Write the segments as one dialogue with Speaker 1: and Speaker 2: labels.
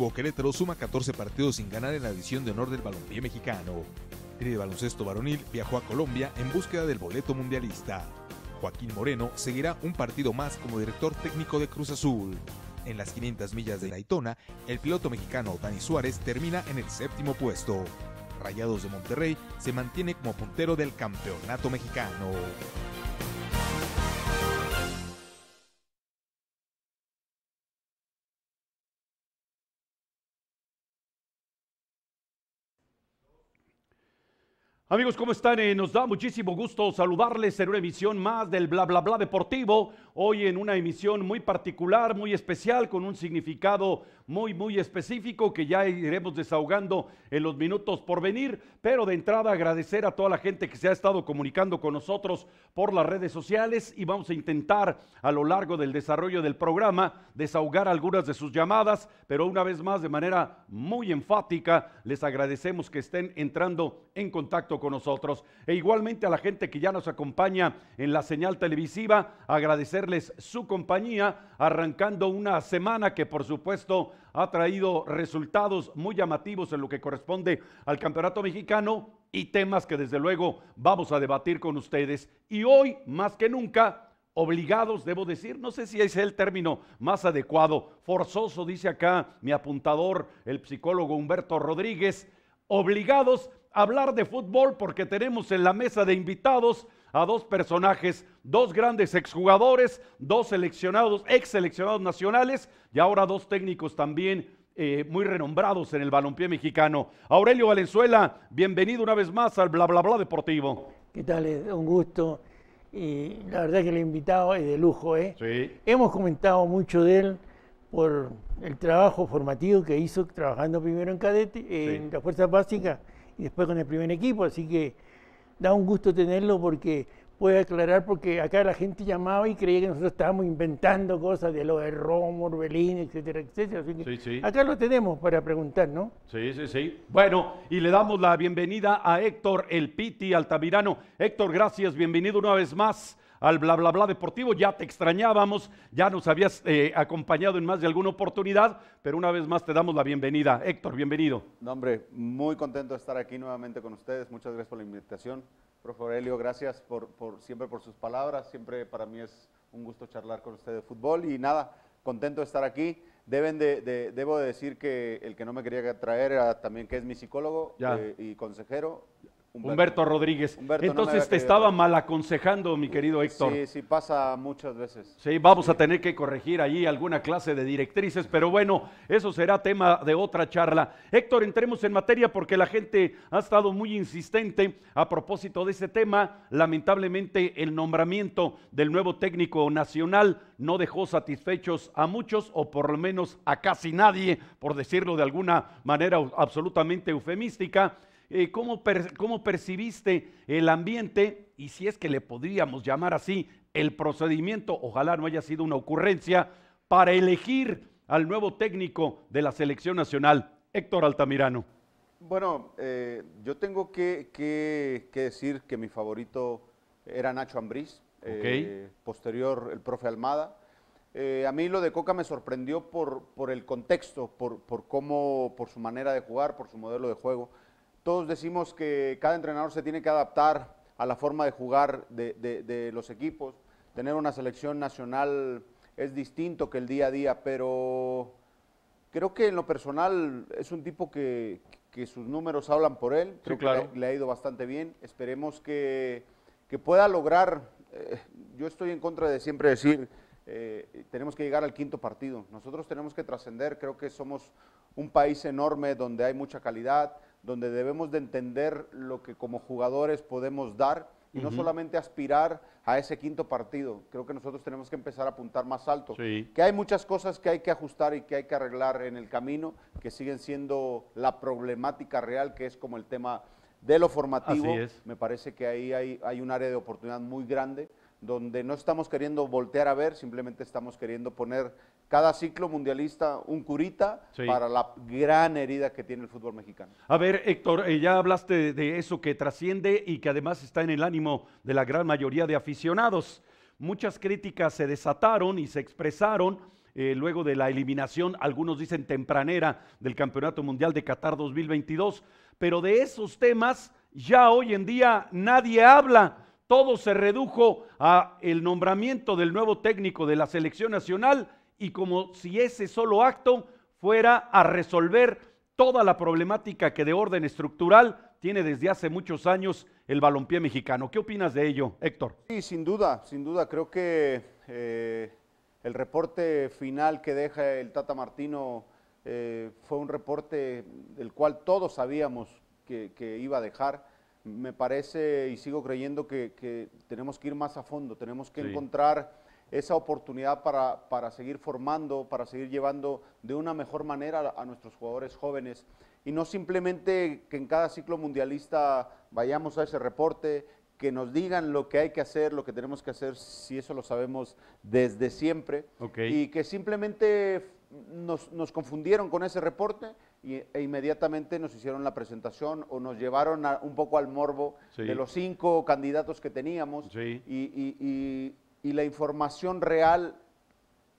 Speaker 1: Deportivo Querétaro suma 14 partidos sin ganar en la edición de honor del baloncesto mexicano. Tri de baloncesto varonil viajó a Colombia en búsqueda del boleto mundialista. Joaquín Moreno seguirá un partido más como director técnico de Cruz Azul. En las 500 millas de Daytona, el piloto mexicano Dani Suárez termina en el séptimo puesto. Rayados de Monterrey se mantiene como puntero del campeonato mexicano.
Speaker 2: Amigos, ¿cómo están? Eh, nos da muchísimo gusto saludarles en una emisión más del Bla Bla Bla Deportivo. Hoy en una emisión muy particular, muy especial, con un significado muy, muy específico que ya iremos desahogando en los minutos por venir. Pero de entrada agradecer a toda la gente que se ha estado comunicando con nosotros por las redes sociales y vamos a intentar a lo largo del desarrollo del programa desahogar algunas de sus llamadas. Pero una vez más, de manera muy enfática, les agradecemos que estén entrando en contacto con nosotros. E igualmente a la gente que ya nos acompaña en la señal televisiva, agradecerles su compañía, arrancando una semana que por supuesto ha traído resultados muy llamativos en lo que corresponde al Campeonato Mexicano y temas que desde luego vamos a debatir con ustedes. Y hoy, más que nunca, obligados, debo decir, no sé si es el término más adecuado, forzoso, dice acá mi apuntador, el psicólogo Humberto Rodríguez, obligados hablar de fútbol porque tenemos en la mesa de invitados a dos personajes, dos grandes exjugadores, dos seleccionados, ex seleccionados nacionales y ahora dos técnicos también eh, muy renombrados en el balompié mexicano. Aurelio Valenzuela, bienvenido una vez más al Bla Bla Bla Deportivo.
Speaker 3: ¿Qué tal? Un gusto. Y la verdad que el invitado es de lujo, ¿eh? Sí. Hemos comentado mucho de él por el trabajo formativo que hizo trabajando primero en cadete, en la Fuerza Básica y después con el primer equipo, así que da un gusto tenerlo porque puede aclarar, porque acá la gente llamaba y creía que nosotros estábamos inventando cosas de lo de Romo, Orbelín, etcétera, etcétera. acá lo tenemos para preguntar, ¿no?
Speaker 2: Sí, sí, sí. Bueno, y le damos la bienvenida a Héctor El Piti Altamirano. Héctor, gracias, bienvenido una vez más al bla bla bla deportivo. Ya te extrañábamos, ya nos habías eh, acompañado en más de alguna oportunidad, pero una vez más te damos la bienvenida. Héctor, bienvenido.
Speaker 4: No, hombre, muy contento de estar aquí nuevamente con ustedes. Muchas gracias por la invitación. Profe Aurelio, gracias por, siempre por sus palabras. Siempre para mí es un gusto charlar con usted de fútbol y nada, contento de estar aquí. Deben de, debo decir que el que no me quería traer era también que es mi psicólogo eh, y consejero. Humberto, Rodríguez. Entonces te estaba
Speaker 2: mal aconsejando, mi querido Héctor. Sí,
Speaker 4: sí, pasa muchas veces.
Speaker 2: Sí, vamos a tener que corregir allí alguna clase de directrices, pero bueno, eso será tema de otra charla. Héctor, entremos en materia porque la gente ha estado muy insistente a propósito de este tema. Lamentablemente, el nombramiento del nuevo técnico nacional no dejó satisfechos a muchos, o por lo menos a casi nadie, por decirlo de alguna manera absolutamente eufemística. Eh, cómo, percibiste el ambiente y si es que le podríamos llamar así el procedimiento, ojalá no haya sido una ocurrencia, para elegir al nuevo técnico de la selección nacional, Héctor Altamirano.
Speaker 4: Bueno, eh, yo tengo que, decir que mi favorito era Nacho Ambriz, eh, posterior el profe Almada. a mí lo de Coca me sorprendió por, por el contexto, por, por, cómo, por su manera de jugar, por su modelo de juego. Todos decimos que cada entrenador se tiene que adaptar a la forma de jugar de, los equipos. Tener una selección nacional es distinto que el día a día, pero creo que en lo personal es un tipo que, sus números hablan por él. claro. le, ha ido bastante bien. Esperemos que, pueda lograr. Eh, yo estoy en contra de siempre decir, eh, tenemos que llegar al quinto partido. Nosotros tenemos que trascender. Creo que somos un país enorme donde hay mucha calidad, donde debemos de entender lo que como jugadores podemos dar y no solamente aspirar a ese quinto partido. Creo que nosotros tenemos que empezar a apuntar más alto. Que hay muchas cosas que hay que ajustar y que hay que arreglar en el camino, que siguen siendo la problemática real, que es como el tema de lo formativo. Me parece que ahí hay, hay un área de oportunidad muy grande donde no estamos queriendo voltear a ver, simplemente estamos queriendo poner cada ciclo mundialista un curita para la gran herida que tiene el fútbol mexicano.
Speaker 2: A ver, Héctor, eh, ya hablaste de eso que trasciende y que además está en el ánimo de la gran mayoría de aficionados. Muchas críticas se desataron y se expresaron eh, luego de la eliminación, algunos dicen tempranera, del Campeonato Mundial de Qatar 2022, pero de esos temas ya hoy en día nadie habla. Todo se redujo a el nombramiento del nuevo técnico de la selección nacional y como si ese solo acto fuera a resolver toda la problemática que de orden estructural tiene desde hace muchos años el balompié mexicano. ¿Qué opinas de ello, Héctor?
Speaker 4: Sí, sin duda, sin duda. Creo que eh, el reporte final que deja el Tata Martino eh, fue un reporte del cual todos sabíamos que, iba a dejar. Me parece y sigo creyendo que, tenemos que ir más a fondo, tenemos que encontrar esa oportunidad para, para, seguir formando, para seguir llevando de una mejor manera a, nuestros jugadores jóvenes. Y no simplemente que en cada ciclo mundialista vayamos a ese reporte, que nos digan lo que hay que hacer, lo que tenemos que hacer, si eso lo sabemos desde siempre. Y que simplemente nos, nos, confundieron con ese reporte y, e inmediatamente nos hicieron la presentación o nos llevaron un poco al morbo de los cinco candidatos que teníamos. y y la información real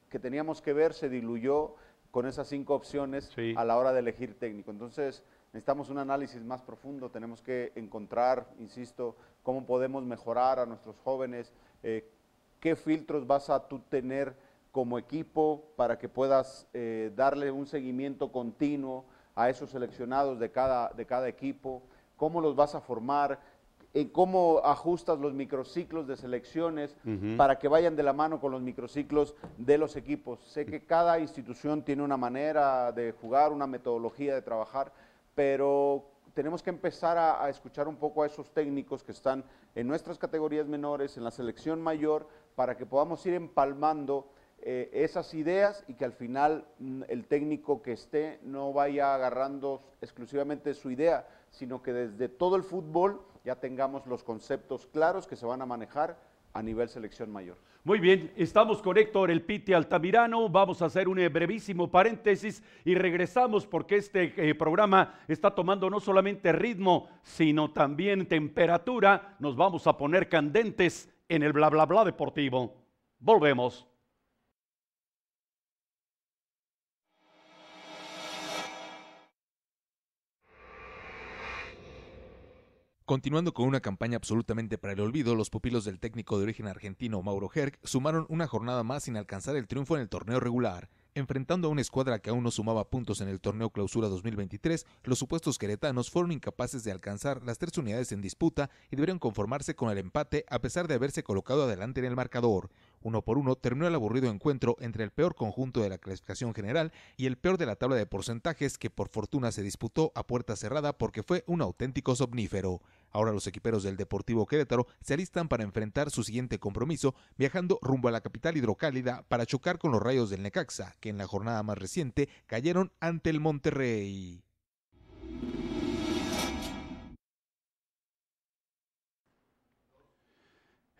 Speaker 4: que teníamos que ver se diluyó con esas cinco opciones a la hora de elegir técnico. Entonces, necesitamos un análisis más profundo, tenemos que encontrar, insisto, cómo podemos mejorar a nuestros jóvenes, eh, qué filtros vas a tú tener como equipo para que puedas eh, darle un seguimiento continuo a esos seleccionados de cada, de cada equipo, cómo los vas a formar, eh, cómo ajustas los microciclos de selecciones para que vayan de la mano con los microciclos de los equipos. Sé que cada institución tiene una manera de jugar, una metodología de trabajar, pero tenemos que empezar a, escuchar un poco a esos técnicos que están en nuestras categorías menores, en la selección mayor, para que podamos ir empalmando eh, esas ideas y que al final mm, el técnico que esté no vaya agarrando exclusivamente su idea, sino que desde todo el fútbol ya tengamos los conceptos claros que se van a manejar a nivel selección mayor.
Speaker 2: Muy bien, estamos con Héctor El Piti Altamirano, vamos a hacer un eh, brevísimo paréntesis y regresamos porque este eh, programa está tomando no solamente ritmo, sino también temperatura, nos vamos a poner candentes en el bla bla bla deportivo. Volvemos.
Speaker 1: Continuando con una campaña absolutamente para el olvido, los pupilos del técnico de origen argentino Mauro Herc sumaron una jornada más sin alcanzar el triunfo en el torneo regular. Enfrentando a una escuadra que aún no sumaba puntos en el torneo Clausura 2023, los supuestos queretanos fueron incapaces de alcanzar las tres unidades en disputa y debieron conformarse con el empate a pesar de haberse colocado adelante en el marcador. Uno por uno terminó el aburrido encuentro entre el peor conjunto de la clasificación general y el peor de la tabla de porcentajes que por fortuna se disputó a puerta cerrada porque fue un auténtico somnífero. Ahora los equiperos del Deportivo Querétaro se alistan para enfrentar su siguiente compromiso, viajando rumbo a la capital hidrocálida para chocar con los rayos del Necaxa, que en la jornada más reciente cayeron ante el Monterrey.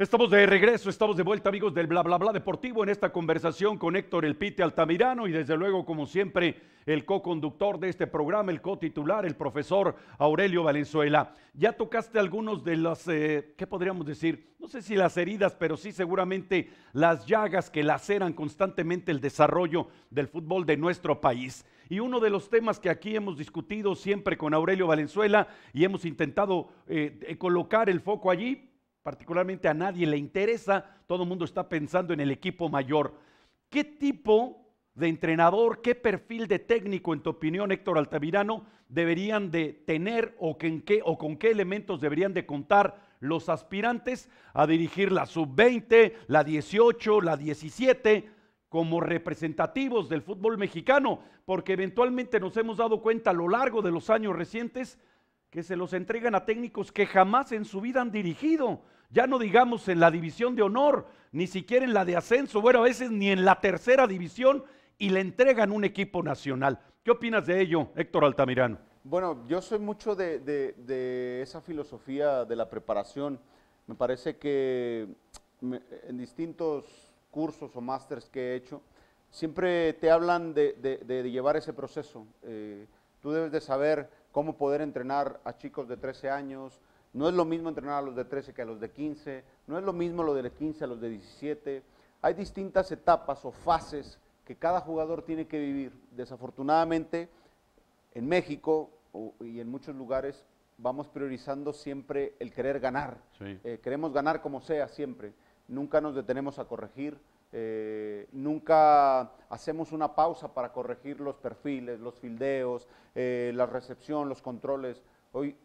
Speaker 1: Estamos de regreso, estamos de vuelta
Speaker 2: amigos del bla bla bla deportivo en esta conversación con Héctor El Pite Altamirano y desde luego como siempre el co-conductor de este programa, el co-titular, el profesor Aurelio Valenzuela. Ya tocaste algunos de los, eh, ¿qué podríamos decir? No sé si las heridas, pero sí seguramente las llagas que laceran constantemente el desarrollo del fútbol de nuestro país. Y uno de los temas que aquí hemos discutido siempre con Aurelio Valenzuela y hemos intentado eh, colocar el foco allí particularmente a nadie le interesa, todo el mundo está pensando en el equipo mayor. ¿Qué tipo de entrenador, qué perfil de técnico, en tu opinión, Héctor Altavirano, deberían de tener o, qué, o con qué elementos deberían de contar los aspirantes a dirigir la sub-20, la 18, la 17, como representativos del fútbol mexicano? Porque eventualmente nos hemos dado cuenta a lo largo de los años recientes que se los entregan a técnicos que jamás en su vida han dirigido, ya no digamos en la división de honor, ni siquiera en la de ascenso, bueno, a veces ni en la tercera división, y le entregan un equipo nacional. ¿Qué opinas de ello, Héctor Altamirano?
Speaker 4: Bueno, yo soy mucho de, esa filosofía de la preparación. Me parece que en distintos cursos o másters que he hecho, siempre te hablan de, llevar ese proceso. Eh, tú debes de saber cómo poder entrenar a chicos de 13 años. No es lo mismo entrenar a los de 13 que a los de 15, no es lo mismo lo de 15 a los de 17. Hay distintas etapas o fases que cada jugador tiene que vivir. Desafortunadamente, en México y en muchos lugares vamos priorizando siempre el querer ganar. Eh, queremos ganar como sea siempre. Nunca nos detenemos a corregir, eh, nunca hacemos una pausa para corregir los perfiles, los fildeos, eh, la recepción, los controles. Hoy,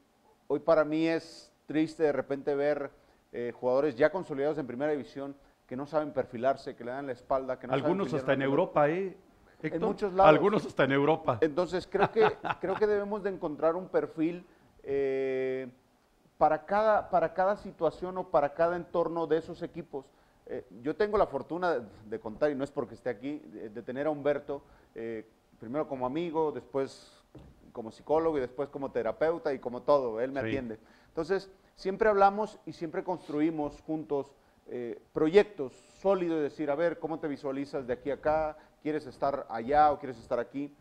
Speaker 4: hoy para mí es triste de repente ver eh, jugadores ya consolidados en primera división que no saben perfilarse, que le dan la espalda. Que no Algunos hasta en Europa,
Speaker 2: ¿eh? en muchos lados. Algunos hasta en Europa.
Speaker 4: Entonces creo que, creo que debemos de encontrar un perfil para, cada, para cada situación o para cada entorno de esos equipos. Eh, yo tengo la fortuna de, contar, y no es porque esté aquí, de, tener a Humberto, eh, primero como amigo, después como psicólogo y después como terapeuta y como todo, él me atiende. Entonces, siempre hablamos y siempre construimos juntos eh, proyectos sólidos, decir, a ver, ¿cómo te visualizas de aquí a acá? ¿Quieres estar allá o quieres estar aquí?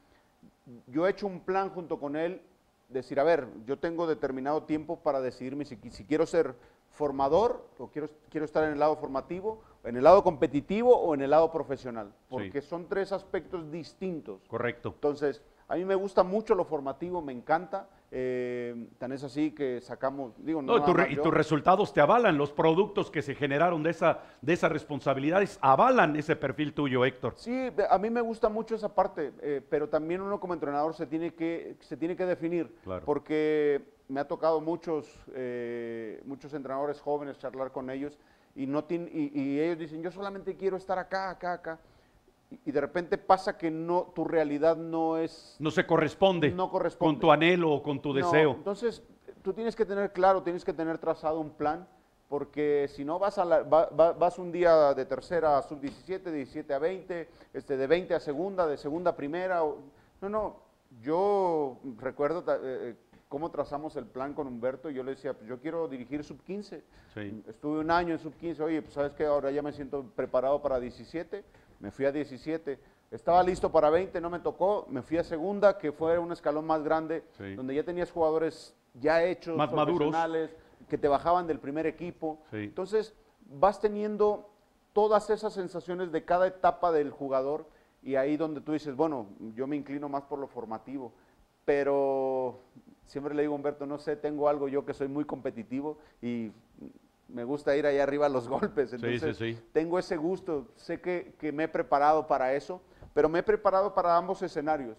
Speaker 4: Yo he hecho un plan junto con él, decir, a ver, yo tengo determinado tiempo para decidirme si quiero ser formador, o quiero, quiero estar en el lado formativo, en el lado competitivo o en el lado profesional, porque son tres aspectos distintos. Correcto. Entonces, a mí me gusta mucho lo formativo, me encanta, eh, tan es así que sacamos, digo, y tus
Speaker 2: resultados te avalan, los productos que se generaron de, esa, de esas responsabilidades avalan ese perfil tuyo, Héctor.
Speaker 4: Sí, a mí me gusta mucho esa parte, eh, pero también uno como entrenador se tiene que, se tiene que definir, porque me ha tocado muchos, eh, muchos entrenadores jóvenes charlar con ellos y, no y ellos dicen, yo solamente quiero estar acá, acá, acá y de repente pasa que no, tu realidad no es...
Speaker 2: No se corresponde, no corresponde. con tu anhelo o con tu deseo.
Speaker 4: entonces, tú tienes que tener claro, tienes que tener trazado un plan, porque si no vas, a vas un día de tercera a sub-17, 17 a 20, este, de 20 a segunda, de segunda a primera. no, no, yo recuerdo eh, eh, cómo trazamos el plan con Humberto, yo le decía, pues, yo quiero dirigir sub-15. Estuve un año en sub-15, oye, pues sabes que ahora ya me siento preparado para 17 me fui a 17, estaba listo para 20, no me tocó, me fui a segunda, que fue un escalón más grande, donde ya tenías jugadores ya hechos, más profesionales, que te bajaban del primer equipo. Entonces, vas teniendo todas esas sensaciones de cada etapa del jugador y ahí donde tú dices, bueno, yo me inclino más por lo formativo, pero siempre le digo, Humberto, no sé, tengo algo yo que soy muy competitivo y me gusta ir allá arriba a los golpes. Entonces, sí, tengo ese gusto, sé que, me he preparado para eso, pero me he preparado para ambos escenarios.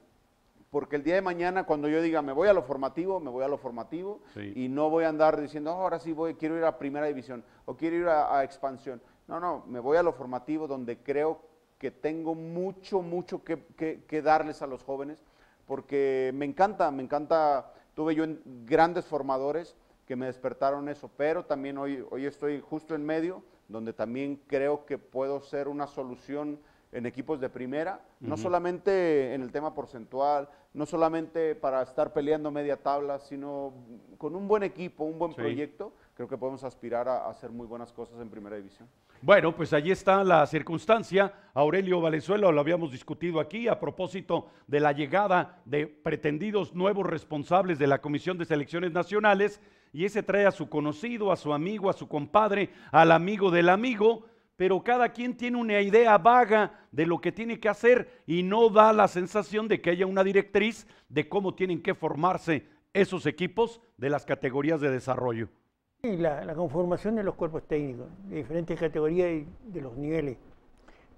Speaker 4: Porque el día de mañana, cuando yo diga, me voy a lo formativo, me voy a lo formativo, y no voy a andar diciendo, oh, ahora sí voy, quiero ir a primera división o quiero ir a, expansión. No, no, me voy a lo formativo donde creo que tengo mucho, mucho que, darles a los jóvenes, porque me encanta, me encanta, tuve yo grandes formadores, que me despertaron eso, pero también hoy, hoy estoy justo en medio, donde también creo que puedo ser una solución en equipos de primera, no solamente en el tema porcentual, no solamente para estar peleando media tabla, sino con un buen equipo, un buen proyecto, creo que podemos aspirar a, hacer muy buenas cosas en primera división.
Speaker 2: Bueno, pues allí está la circunstancia. Aurelio Valenzuela lo habíamos discutido aquí a propósito de la llegada de pretendidos nuevos responsables de la Comisión de Selecciones Nacionales y ese trae a su conocido, a su amigo, a su compadre, al amigo del amigo, pero cada quien tiene una idea vaga de lo que tiene que hacer y no da la sensación de que haya una directriz de cómo tienen que formarse esos equipos de las categorías de desarrollo.
Speaker 3: Y la, conformación de los cuerpos técnicos, de diferentes categorías y de los niveles.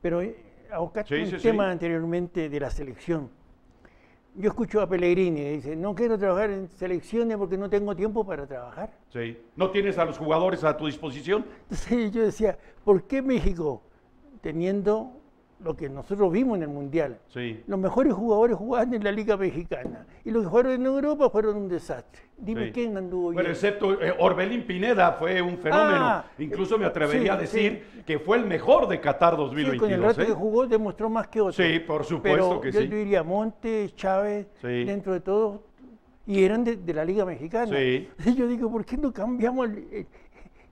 Speaker 3: Pero eh, abocaste el un tema anteriormente de la selección. Yo escucho a Pellegrini, dice, no quiero trabajar en selecciones porque no tengo tiempo para trabajar.
Speaker 2: Sí, no tienes a los jugadores a tu disposición.
Speaker 3: Sí, yo decía, ¿por qué México, teniendo lo que nosotros vimos en el Mundial. Los mejores jugadores jugaban en la Liga Mexicana y los que jugaron en Europa fueron un desastre. Dime quién anduvo Bueno,
Speaker 2: excepto eh, Orbelín Pineda fue un ah, fenómeno. Eh, Incluso me atrevería a decir que fue el mejor de Qatar 2022. con el rato que ¿eh?
Speaker 3: jugó demostró más que otro. Sí, por supuesto que sí. Yo diría Montes, Chávez, dentro de todos. y eran de, la Liga Mexicana. yo digo, ¿por qué no cambiamos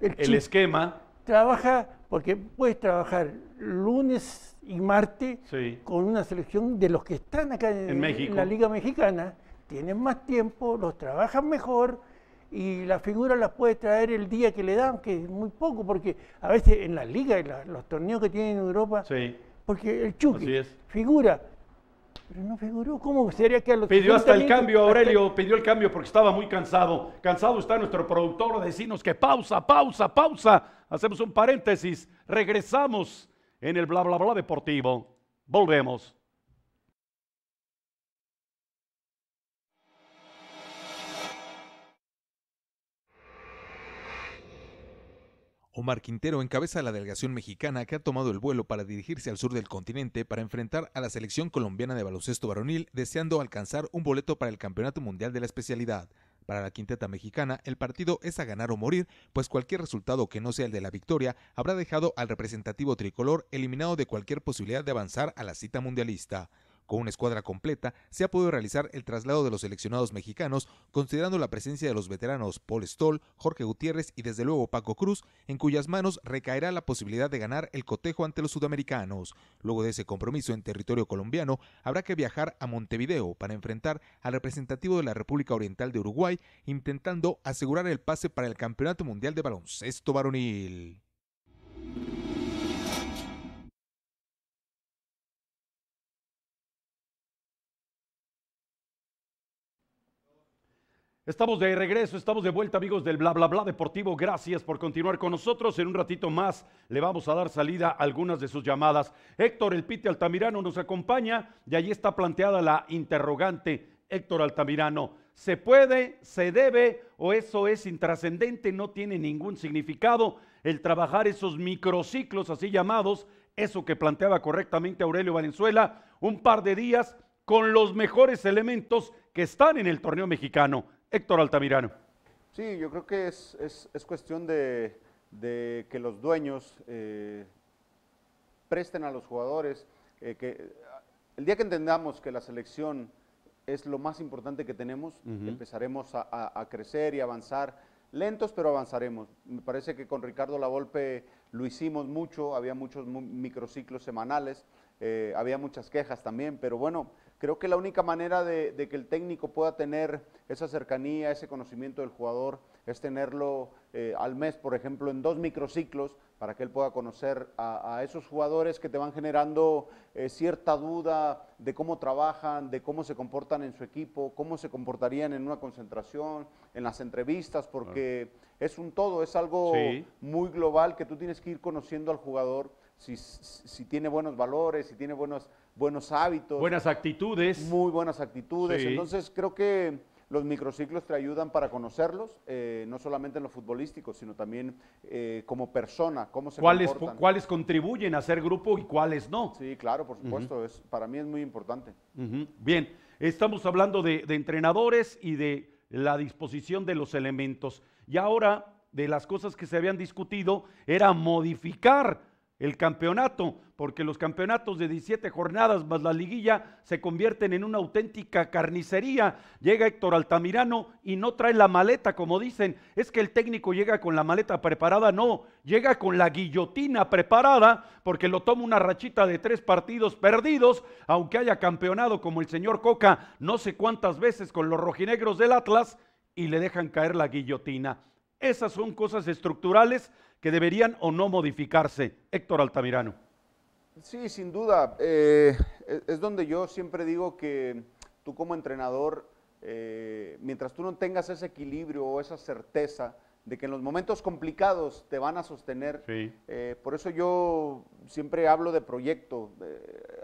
Speaker 3: el
Speaker 2: esquema?
Speaker 3: Trabaja, porque puedes trabajar lunes y Marte con una selección de los que están acá en, la Liga Mexicana, tienen más tiempo, los trabajan mejor y la figura las puede traer el día que le dan, que es muy poco, porque a veces en la Liga, en los torneos que tienen en Europa, porque el Chucky figura. Pero no figuró, ¿cómo sería que a los Pidió hasta el cambio, Aurelio,
Speaker 2: pidió el cambio porque estaba muy cansado. Cansado está nuestro productor, vecinos que pausa, pausa, pausa. Hacemos un paréntesis, regresamos en el bla bla bla deportivo. Volvemos.
Speaker 1: Omar Quintero encabeza la delegación mexicana que ha tomado el vuelo para dirigirse al sur del continente para enfrentar a la selección colombiana de baloncesto varonil, deseando alcanzar un boleto para el Campeonato Mundial de la especialidad. Para la quinteta mexicana, el partido es a ganar o morir, pues cualquier resultado que no sea el de la victoria habrá dejado al representativo tricolor eliminado de cualquier posibilidad de avanzar a la cita mundialista. Con una escuadra completa, se ha podido realizar el traslado de los seleccionados mexicanos, considerando la presencia de los veteranos Paul Stoll, Jorge Gutiérrez y desde luego Paco Cruz, en cuyas manos recaerá la posibilidad de ganar el cotejo ante los sudamericanos. Luego de ese compromiso en territorio colombiano, habrá que viajar a Montevideo para enfrentar al representativo de la República Oriental de Uruguay, intentando asegurar el pase para el Campeonato Mundial de Baloncesto Varonil.
Speaker 2: Estamos de regreso, estamos de vuelta amigos del bla bla bla deportivo. Gracias por continuar con nosotros. En un ratito más le vamos a dar salida a algunas de sus llamadas. Héctor El Pite Altamirano nos acompaña y allí está planteada la interrogante. Héctor Altamirano, ¿se puede, se debe o eso es intrascendente, no tiene ningún significado el trabajar esos microciclos así llamados, eso que planteaba correctamente Aurelio Valenzuela, un par de días con los mejores elementos que están en el torneo mexicano? Héctor Altamirano.
Speaker 4: Sí, yo creo que es, cuestión de, que los dueños eh, presten a los jugadores, eh, que el día que entendamos que la selección es lo más importante que tenemos, empezaremos a, crecer y avanzar, lentos pero avanzaremos. Me parece que con Ricardo Lavolpe lo hicimos mucho, había muchos microciclos semanales, eh, había muchas quejas también, pero bueno, Creo que la única manera de, que el técnico pueda tener esa cercanía, ese conocimiento del jugador, es tenerlo eh, al mes, por ejemplo, en dos microciclos, para que él pueda conocer a, esos jugadores que te van generando eh, cierta duda de cómo trabajan, de cómo se comportan en su equipo, cómo se comportarían en una concentración, en las entrevistas, porque es un todo, es algo muy global que tú tienes que ir conociendo al jugador. Si, si, tiene buenos valores, si tiene buenos buenos hábitos. Buenas actitudes. Muy buenas actitudes. Entonces creo que los microciclos te ayudan para conocerlos, eh, no solamente en lo futbolístico, sino también eh, como persona, cómo se ¿Cuáles, comportan.
Speaker 2: ¿Cuáles contribuyen a ser grupo y cuáles no? Sí, claro, por supuesto,
Speaker 4: es, para mí es muy importante.
Speaker 2: Bien, estamos hablando de, de entrenadores y de la disposición de los elementos. Y ahora, de las cosas que se habían discutido, era modificar el campeonato, porque los campeonatos de 17 jornadas más la liguilla se convierten en una auténtica carnicería. Llega Héctor Altamirano y no trae la maleta, como dicen. Es que el técnico llega con la maleta preparada, no, llega con la guillotina preparada, porque lo toma una rachita de tres partidos perdidos, aunque haya campeonado como el señor Coca no sé cuántas veces con los rojinegros del Atlas, y le dejan caer la guillotina. Esas son cosas estructurales que deberían o no modificarse. Héctor Altamirano.
Speaker 4: Sí, sin duda. Eh, es donde yo siempre digo que tú como entrenador, eh, mientras tú no tengas ese equilibrio o esa certeza, de que en los momentos complicados te van a sostener. Eh, por eso yo siempre hablo de proyecto.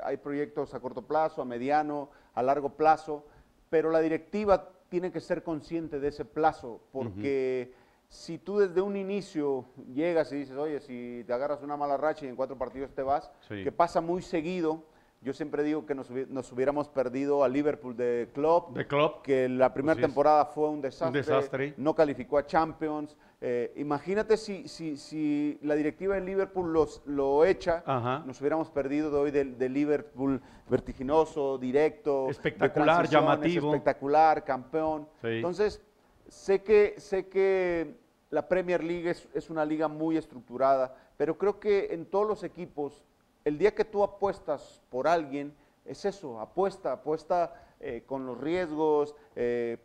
Speaker 4: hay proyectos a corto plazo, a mediano, a largo plazo, pero la directiva tiene que ser consciente de ese plazo, porque si tú desde un inicio llegas y dices, oye, si te agarras una mala racha y en cuatro partidos te vas, que pasa muy seguido, yo siempre digo que nos, nos hubiéramos perdido a Liverpool de Club. de que la pues primera temporada fue un desastre, no calificó a Champions. Eh, imagínate si, si, si, la directiva en Liverpool los, lo echa, nos hubiéramos perdido de hoy del de Liverpool vertiginoso, directo, espectacular, llamativo, espectacular, campeón. Entonces, sé que, sé que la Premier League es, una liga muy estructurada, pero creo que en todos los equipos, el día que tú apuestas por alguien, es eso, apuesta, apuesta eh, con los riesgos. Eh,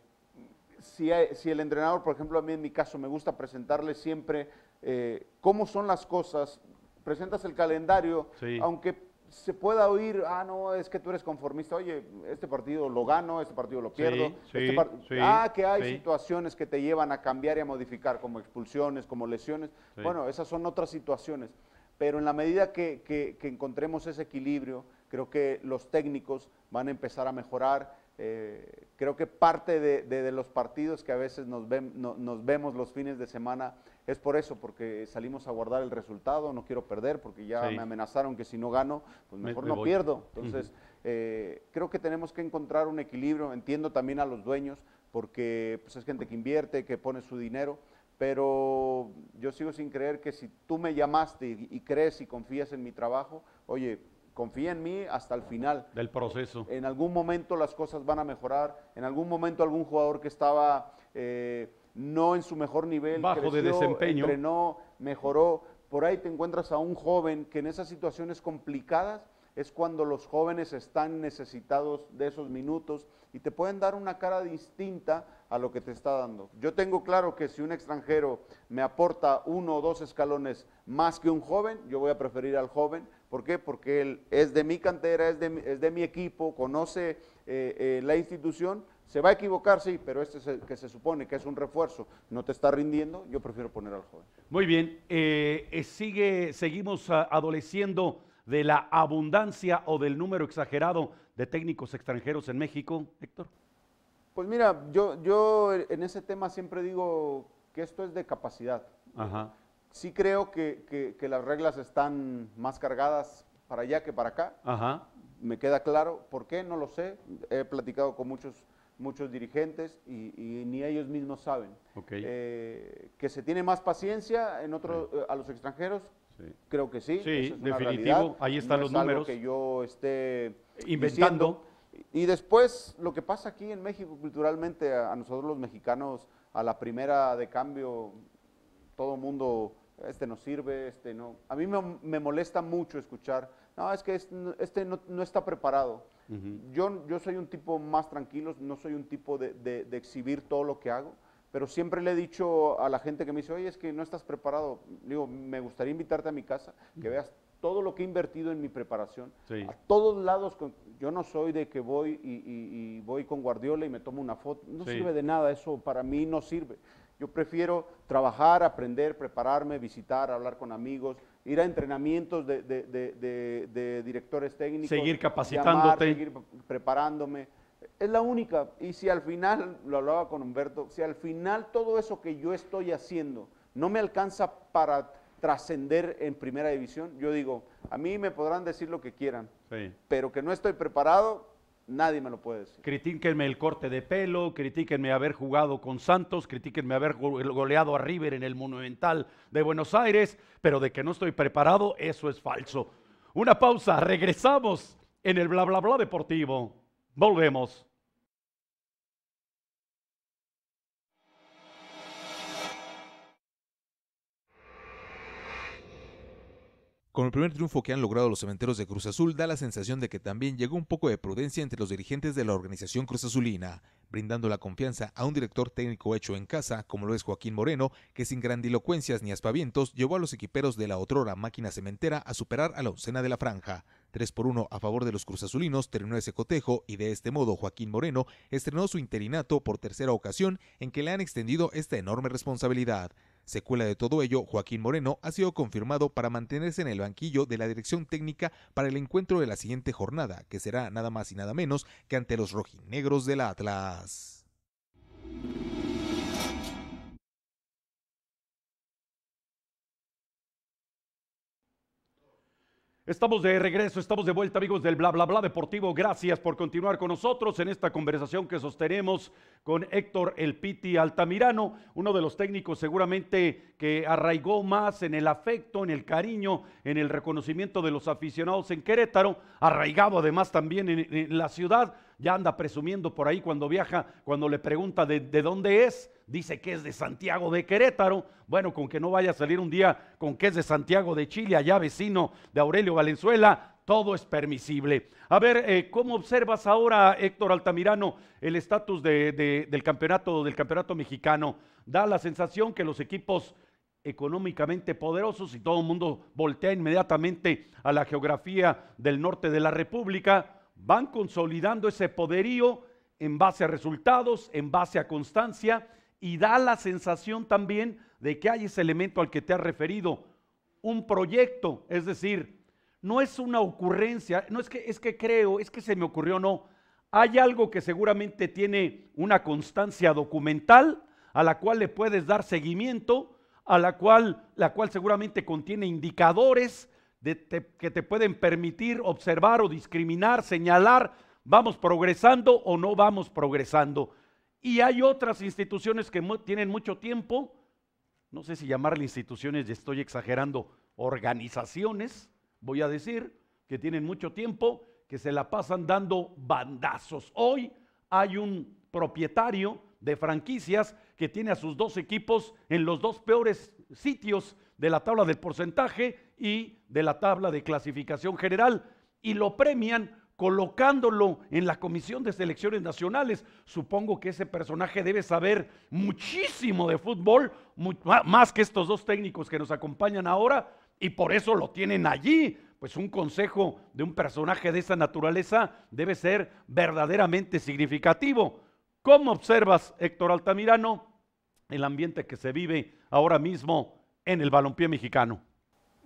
Speaker 4: si, el entrenador, por ejemplo, a mí en mi caso me gusta presentarle siempre eh, cómo son las cosas, presentas el calendario, aunque se pueda oír, ah, no, es que tú eres conformista, oye, este partido lo gano, este partido lo pierdo. Este ah, que hay situaciones que te llevan a cambiar y a modificar, como expulsiones, como lesiones. Bueno, esas son otras situaciones. Pero en la medida que, que encontremos ese equilibrio, creo que los técnicos van a empezar a mejorar, eh, creo que parte de, los partidos que a veces nos, vemos los fines de semana es por eso, porque salimos a guardar el resultado, no quiero perder, porque ya me amenazaron que si no gano, pues mejor no pierdo. Entonces, eh, creo que tenemos que encontrar un equilibrio, entiendo también a los dueños, porque pues, es gente que invierte, que pone su dinero, pero yo sigo sin creer que si tú me llamaste y crees y confías en mi trabajo, oye, confía en mí hasta el final.
Speaker 2: Del proceso.
Speaker 4: En algún momento las cosas van a mejorar, en algún momento algún jugador que estaba eh, no en su mejor nivel, bajo de desempeño, entrenó, mejoró. Por ahí te encuentras a un joven que en esas situaciones complicadas es cuando los jóvenes están necesitados de esos minutos y te pueden dar una cara distinta a lo que te está dando. Yo tengo claro que si un extranjero me aporta uno o dos escalones más que un joven, yo voy a preferir al joven. ¿Por qué? Porque él es de mi cantera, es de, es de mi equipo, conoce eh, eh, la institución. Se va a equivocar, sí, pero este es el que se supone que es un refuerzo, no te está rindiendo, yo prefiero poner al joven.
Speaker 2: Muy bien, eh, sigue, seguimos ah, adoleciendo de la abundancia o del número exagerado de técnicos extranjeros en México,
Speaker 4: Héctor? Pues mira, yo, yo en ese tema siempre digo que esto es de capacidad. Ajá. Sí creo que, las reglas están más cargadas para allá que para acá. Ajá. Me queda claro. ¿Por qué? No lo sé. He platicado con muchos muchos dirigentes y, ni ellos mismos saben. Eh, que se tiene más paciencia en eh, a los extranjeros Creo que sí. Sí, es definitivo. Ahí están los números. que yo esté inventando. Y después, lo que pasa aquí en México culturalmente, a, nosotros los mexicanos, a la primera de cambio, todo mundo, este no sirve, este no. A mí me, molesta mucho escuchar, no, es que este, no, está preparado. yo, yo soy un tipo más tranquilo, no soy un tipo de exhibir todo lo que hago pero siempre le he dicho a la gente que me dice, oye, es que no estás preparado, digo, me gustaría invitarte a mi casa, que veas todo lo que he invertido en mi preparación, a todos lados, yo no soy de que voy y, voy con Guardiola y me tomo una foto, no sirve de nada, eso para mí no sirve. Yo prefiero trabajar, aprender, prepararme, visitar, hablar con amigos, ir a entrenamientos de, directores técnicos. Seguir capacitándote. seguir preparándome. Es la única. Y si al final, lo hablaba con Humberto, si al final todo eso que yo estoy haciendo no me alcanza para trascender en primera división, yo digo, a mí me podrán decir lo que quieran, pero que no estoy preparado, nadie me lo puede decir.
Speaker 2: Critíquenme el corte de pelo, critíquenme haber jugado con Santos, critíquenme haber goleado a River en el Monumental de Buenos Aires, pero de que no estoy preparado, eso es falso. Una pausa, regresamos en el bla bla bla deportivo. Volvemos.
Speaker 1: Con el primer triunfo que han logrado los cementeros de Cruz Azul, da la sensación de que también llegó un poco de prudencia entre los dirigentes de la organización Cruz Azulina, brindando la confianza a un director técnico hecho en casa, como lo es Joaquín Moreno, que sin grandilocuencias ni aspavientos llevó a los equiperos de la otrora máquina cementera a superar a la oncena de la franja. 3 por 1 a favor de los Cruz Azulinos terminó ese cotejo y de este modo Joaquín Moreno estrenó su interinato por tercera ocasión en que le han extendido esta enorme responsabilidad. Secuela de todo ello, Joaquín Moreno ha sido confirmado para mantenerse en el banquillo de la dirección técnica para el encuentro de la siguiente jornada, que será nada más y nada menos que ante los rojinegros del Atlas.
Speaker 2: Estamos de regreso, estamos de vuelta amigos del Bla Bla Bla Deportivo. Gracias por continuar con nosotros en esta conversación que sostenemos con Héctor El Piti Altamirano, uno de los técnicos seguramente que arraigó más en el afecto, en el cariño, en el reconocimiento de los aficionados en Querétaro, arraigado además también en, en la ciudad ya anda presumiendo por ahí cuando viaja, cuando le pregunta de, dónde es, dice que es de Santiago de Querétaro. Bueno, con que no vaya a salir un día con que es de Santiago de Chile, allá vecino de Aurelio Valenzuela, todo es permisible. A ver, eh, ¿cómo observas ahora, Héctor Altamirano, el estatus del campeonato, del campeonato mexicano? Da la sensación que los equipos económicamente poderosos y todo el mundo voltea inmediatamente a la geografía del norte de la República, van consolidando ese poderío en base a resultados, en base a constancia y da la sensación también de que hay ese elemento al que te has referido, un proyecto, es decir, no es una ocurrencia, no es que es que creo, es que se me ocurrió, no. Hay algo que seguramente tiene una constancia documental a la cual le puedes dar seguimiento, a la cual la cual seguramente contiene indicadores que te pueden permitir observar o discriminar, señalar, vamos progresando o no vamos progresando. Y hay otras instituciones que tienen mucho tiempo, no sé si llamarle instituciones, ya estoy exagerando, organizaciones, voy a decir, que tienen mucho tiempo, que se la pasan dando bandazos. Hoy hay un propietario de franquicias que tiene a sus dos equipos en los dos peores sitios de la tabla del porcentaje y de la tabla de clasificación general y lo premian colocándolo en la Comisión de Selecciones Nacionales. Supongo que ese personaje debe saber muchísimo de fútbol, más que estos dos técnicos que nos acompañan ahora, y por eso lo tienen allí. Pues un consejo de un personaje de esa naturaleza debe ser verdaderamente significativo. ¿Cómo observas, Héctor Altamirano, el ambiente que se vive ahora mismo en el balompié mexicano?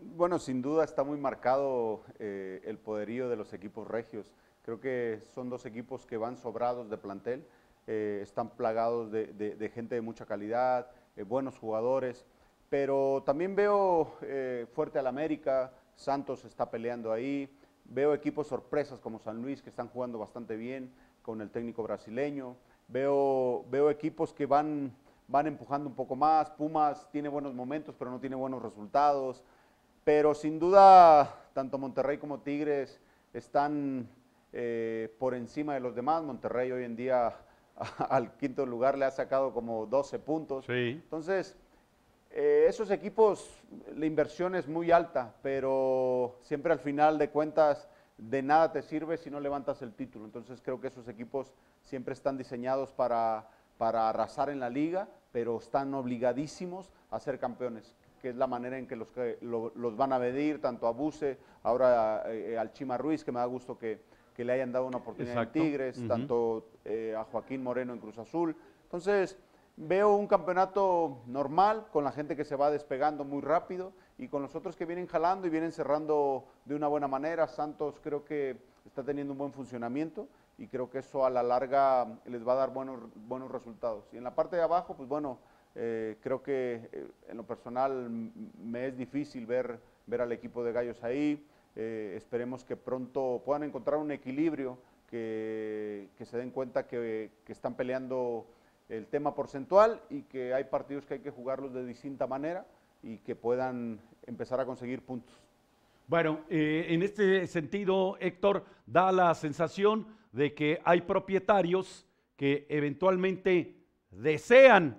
Speaker 4: Bueno, sin duda está muy marcado eh, el poderío de los equipos regios. Creo que son dos equipos que van sobrados de plantel, eh, están plagados de, gente de mucha calidad, eh, buenos jugadores, pero también veo fuerte al América, Santos está peleando ahí, veo equipos sorpresas como San Luis que están jugando bastante bien con el técnico brasileño, veo, equipos que van empujando un poco más, Pumas tiene buenos momentos pero no tiene buenos resultados, pero sin duda, tanto Monterrey como Tigres están eh, por encima de los demás. Monterrey hoy en día al quinto lugar le ha sacado como 12 puntos. Entonces, eh, esos equipos, la inversión es muy alta, pero siempre al final de cuentas de nada te sirve si no levantas el título. Entonces creo que esos equipos siempre están diseñados para arrasar en la liga, pero están obligadísimos a ser campeones que es la manera en que los, los van a medir, tanto a Buse, ahora eh, al Chima Ruiz, que me da gusto que, que le hayan dado una oportunidad al Tigres, tanto eh, a Joaquín Moreno en Cruz Azul. Entonces, veo un campeonato normal, con la gente que se va despegando muy rápido y con los otros que vienen jalando y vienen cerrando de una buena manera. Santos creo que está teniendo un buen funcionamiento y creo que eso a la larga les va a dar buenos, buenos resultados. Y en la parte de abajo, pues bueno, eh, creo que eh, en lo personal me es difícil ver, ver al equipo de Gallos ahí. Eh, esperemos que pronto puedan encontrar un equilibrio, que, que se den cuenta que, que, están peleando el tema porcentual y que hay partidos que hay que jugarlos de distinta manera y que puedan empezar a conseguir puntos.
Speaker 2: Bueno, en este sentido, Héctor, da la sensación de que hay propietarios que eventualmente desean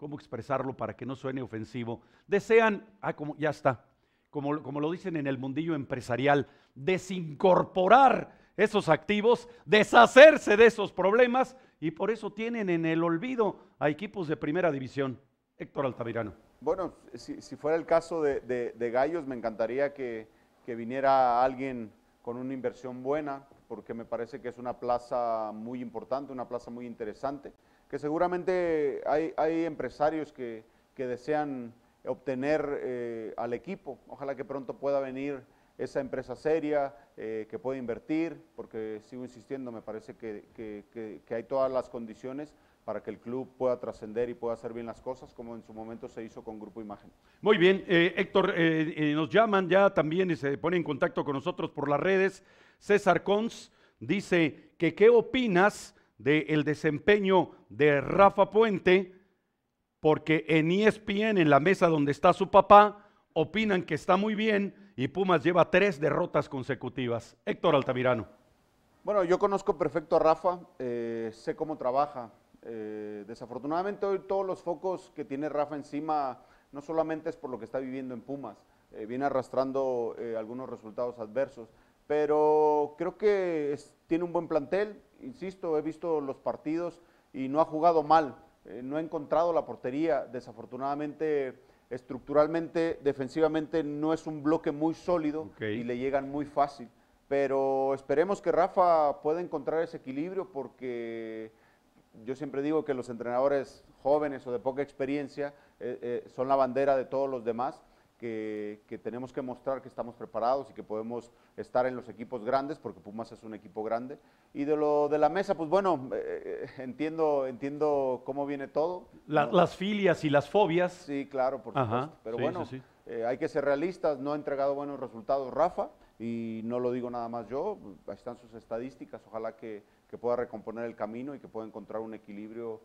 Speaker 2: cómo expresarlo para que no suene ofensivo, desean, ah, como, ya está, como, como lo dicen en el mundillo empresarial, desincorporar esos activos, deshacerse de esos problemas y por eso tienen en el olvido a equipos de primera división. Héctor Altavirano.
Speaker 4: Bueno, si, fuera el caso de, Gallos, me encantaría que, que, viniera alguien con una inversión buena, porque me parece que es una plaza muy importante, una plaza muy interesante que seguramente hay, empresarios que, desean obtener eh, al equipo. Ojalá que pronto pueda venir esa empresa seria eh, que pueda invertir, porque sigo insistiendo, me parece que, hay todas las condiciones para que el club pueda trascender y pueda hacer bien las cosas, como en su momento se hizo con Grupo Imagen.
Speaker 2: Muy bien, eh, Héctor, nos llaman ya también y se pone en contacto con nosotros por las redes. César Cons dice que qué opinas del desempeño de Rafa Puente, porque en ESPN, en la mesa donde está su papá, opinan que está muy bien y Pumas lleva tres derrotas consecutivas. Héctor Altamirano.
Speaker 4: Bueno, yo conozco perfecto a Rafa, eh, sé cómo trabaja. Eh, desafortunadamente hoy todos los focos que tiene Rafa encima no solamente es por lo que está viviendo en Pumas, eh, viene arrastrando algunos resultados adversos, pero creo que tiene un buen plantel, insisto, he visto los partidos y no ha jugado mal, eh, no ha encontrado la portería, desafortunadamente estructuralmente, defensivamente no es un bloque muy sólido y le llegan muy fácil, pero esperemos que Rafa pueda encontrar ese equilibrio porque yo siempre digo que los entrenadores jóvenes o de poca experiencia eh, eh, son la bandera de todos los demás que, tenemos que mostrar que estamos preparados y que podemos estar en los equipos grandes, porque Pumas es un equipo grande. Y de lo de la mesa, pues bueno, eh, eh, entiendo, entiendo cómo viene todo.
Speaker 2: Las filias y las
Speaker 4: fobias. Sí, claro,
Speaker 2: por supuesto. Pero bueno,
Speaker 4: eh, hay que ser realistas, no ha entregado buenos resultados Rafa, y no lo digo nada más yo, ahí están sus estadísticas, ojalá que, que pueda recomponer el camino y que pueda encontrar un equilibrio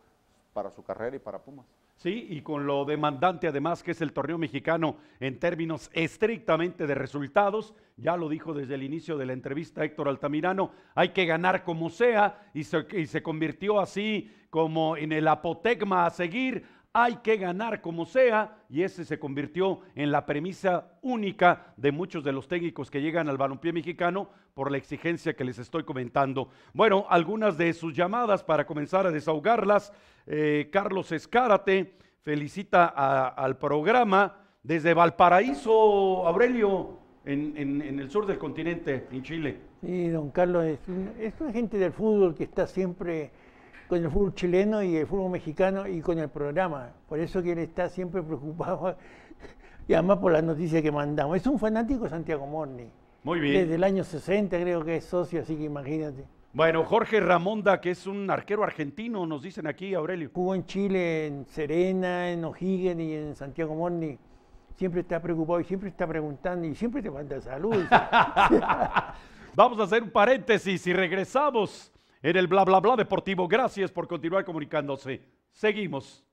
Speaker 4: para su carrera y para Pumas. ¿sí?
Speaker 2: Y con lo demandante además que es el torneo mexicano en términos estrictamente de resultados, ya lo dijo desde el inicio de la entrevista Héctor Altamirano, hay que ganar como sea y se, y se convirtió así como en el apotegma a seguir, hay que ganar como sea, y ese se convirtió en la premisa única de muchos de los técnicos que llegan al balompié mexicano por la exigencia que les estoy comentando. Bueno, algunas de sus llamadas para comenzar a desahogarlas. Eh, Carlos Escárate felicita al programa desde Valparaíso, Aurelio, en, el sur del continente, en Chile.
Speaker 3: Sí, don Carlos, es, es una gente del fútbol que está siempre con el fútbol chileno y el fútbol mexicano y con el programa. Por eso que él está siempre preocupado y además por las noticias que mandamos. Es un fanático Santiago Morni. Muy bien. Desde el año 60 creo que es socio, así que imagínate.
Speaker 2: Bueno, Jorge
Speaker 3: Ramonda, que es un arquero argentino, nos dicen aquí, Aurelio. Jugó en Chile, en Serena, en O'Higgins y en Santiago Morni. Siempre está preocupado y siempre está preguntando y siempre te manda salud.
Speaker 2: Vamos a hacer un paréntesis y regresamos en el bla bla bla deportivo. Gracias por continuar comunicándose. Seguimos.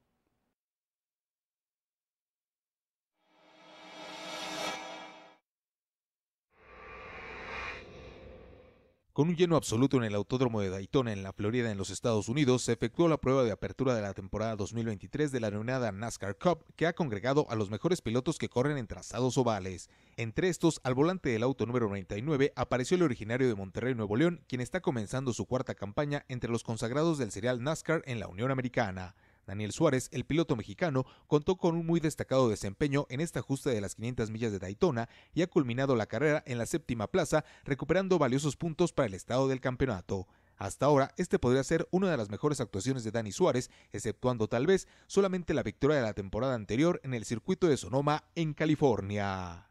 Speaker 1: Con un lleno absoluto en el Autódromo de Daytona en la Florida en los Estados Unidos, se efectuó la prueba de apertura de la temporada 2023 de la nominada NASCAR Cup, que ha congregado a los mejores pilotos que corren en trazados ovales. Entre estos, al volante del auto número 99 apareció el originario de Monterrey, Nuevo León, quien está comenzando su cuarta campaña entre los consagrados del serial NASCAR en la Unión Americana. Daniel Suárez, el piloto mexicano, contó con un muy destacado desempeño en esta justa de las 500 millas de Daytona y ha culminado la carrera en la séptima plaza, recuperando valiosos puntos para el estado del campeonato. Hasta ahora, este podría ser una de las mejores actuaciones de Dani Suárez, exceptuando tal vez solamente la victoria de la temporada anterior en el circuito de Sonoma, en California.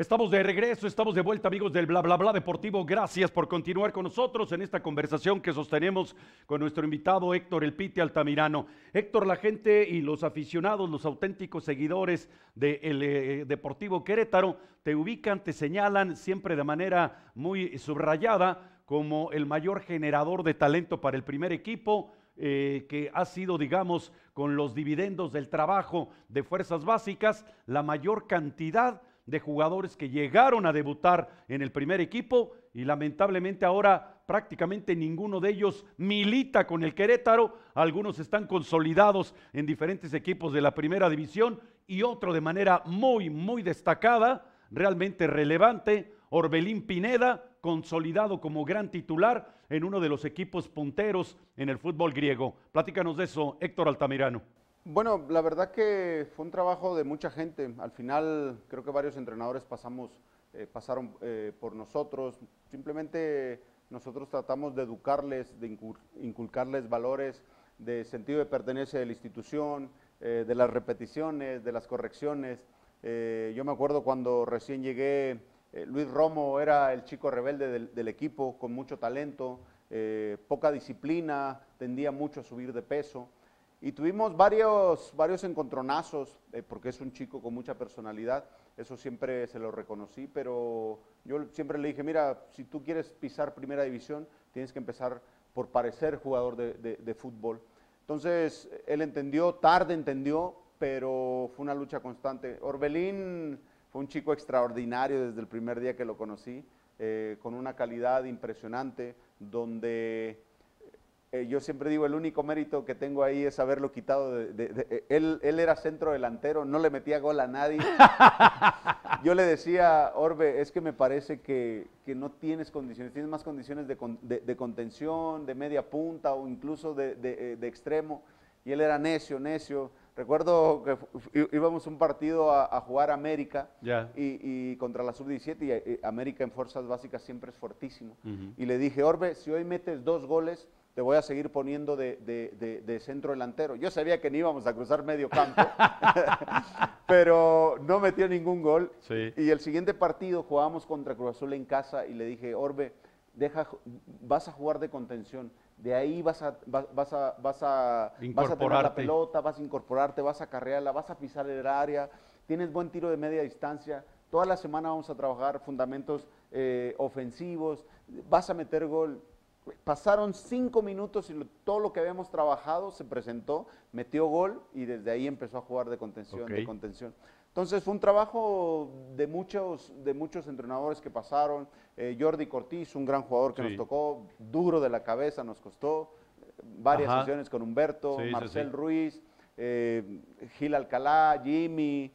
Speaker 2: Estamos de regreso, estamos de vuelta amigos del Bla Bla Bla Deportivo. Gracias por continuar con nosotros en esta conversación que sostenemos con nuestro invitado Héctor El Pite Altamirano. Héctor, la gente y los aficionados, los auténticos seguidores del eh, eh, Deportivo Querétaro, te ubican, te señalan siempre de manera muy subrayada como el mayor generador de talento para el primer equipo, eh, que ha sido, digamos, con los dividendos del trabajo de fuerzas básicas, la mayor cantidad de jugadores que llegaron a debutar en el primer equipo y lamentablemente ahora prácticamente ninguno de ellos milita con el Querétaro, algunos están consolidados en diferentes equipos de la primera división y otro de manera muy, muy destacada, realmente relevante, Orbelín Pineda, consolidado como gran titular en uno de los equipos punteros en el fútbol griego. Platícanos de eso, Héctor Altamirano.
Speaker 4: Bueno, la verdad que fue un trabajo de mucha gente. Al final creo que varios entrenadores pasamos, eh, pasaron eh, por nosotros. Simplemente nosotros tratamos de educarles, de inculcarles valores de sentido de pertenencia de la institución, eh, de las repeticiones, de las correcciones. yo me acuerdo cuando recién llegué, Luis Romo era el chico rebelde del equipo, con mucho talento, poca disciplina, tendía mucho a subir de peso. Y tuvimos varios, varios encontronazos, eh, porque es un chico con mucha personalidad, eso siempre se lo reconocí, pero yo siempre le dije, mira, si tú quieres pisar primera división, tienes que empezar por parecer jugador de, de, fútbol. Entonces, él entendió, tarde entendió, pero fue una lucha constante. Orbelín fue un chico extraordinario desde el primer día que lo conocí, eh, con una calidad impresionante, donde eh, yo siempre digo, el único mérito que tengo ahí es haberlo quitado. De, eh, él, él, era centro delantero, no le metía gol a nadie. yo le decía, Orbe, es que me parece que, que no tienes condiciones, tienes más condiciones de, contención, de media punta o incluso eh, de, extremo. Y él era necio, necio. Recuerdo que íbamos un partido a, jugar América y, y, contra la sub-17 y, América en fuerzas básicas siempre es fortísimo. Y le dije, Orbe, si hoy metes dos goles, te voy a seguir poniendo de, centro delantero. Yo sabía que ni íbamos a cruzar medio campo, pero no metió ningún gol. Y el siguiente partido jugábamos contra Cruz Azul en casa y le dije, Orbe, deja, vas a jugar de contención, de ahí vas a, vas, a, vas a, tener la pelota, vas a incorporarte, vas a carrearla, vas a pisar el área, tienes buen tiro de media distancia, toda la semana vamos a trabajar fundamentos eh, ofensivos, vas a meter gol Pasaron cinco minutos y todo lo que habíamos trabajado se presentó, metió gol y desde ahí empezó a jugar de contención, de contención. Entonces fue un trabajo de muchos, de muchos entrenadores que pasaron. Eh, Jordi Cortiz, un gran jugador que nos tocó, duro de la cabeza nos costó. Eh, varias sesiones con Humberto, Marcel Ruiz, eh, Gil Alcalá, Jimmy,